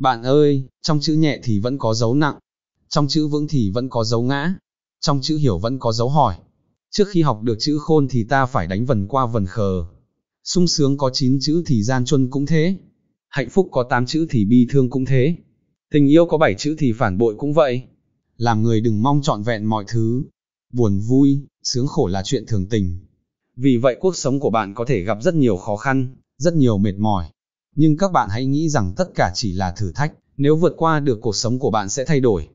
Bạn ơi, trong chữ nhẹ thì vẫn có dấu nặng, trong chữ vững thì vẫn có dấu ngã, trong chữ hiểu vẫn có dấu hỏi. Trước khi học được chữ khôn thì ta phải đánh vần qua vần khờ. sung sướng có 9 chữ thì gian truân cũng thế. Hạnh phúc có 8 chữ thì bi thương cũng thế. Tình yêu có 7 chữ thì phản bội cũng vậy. Làm người đừng mong trọn vẹn mọi thứ. Buồn vui, sướng khổ là chuyện thường tình. Vì vậy cuộc sống của bạn có thể gặp rất nhiều khó khăn, rất nhiều mệt mỏi, nhưng các bạn hãy nghĩ rằng tất cả chỉ là thử thách, nếu vượt qua được cuộc sống của bạn sẽ thay đổi.